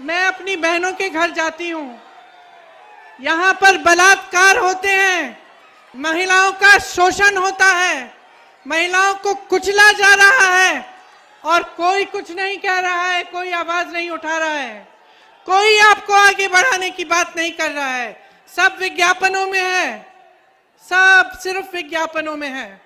मैं अपनी बहनों के घर जाती हूँ यहाँ पर बलात्कार होते हैं महिलाओं का शोषण होता है महिलाओं को कुचला जा रहा है और कोई कुछ नहीं कह रहा है कोई आवाज नहीं उठा रहा है कोई आपको आगे बढ़ाने की बात नहीं कर रहा है सब विज्ञापनों में है सब सिर्फ विज्ञापनों में है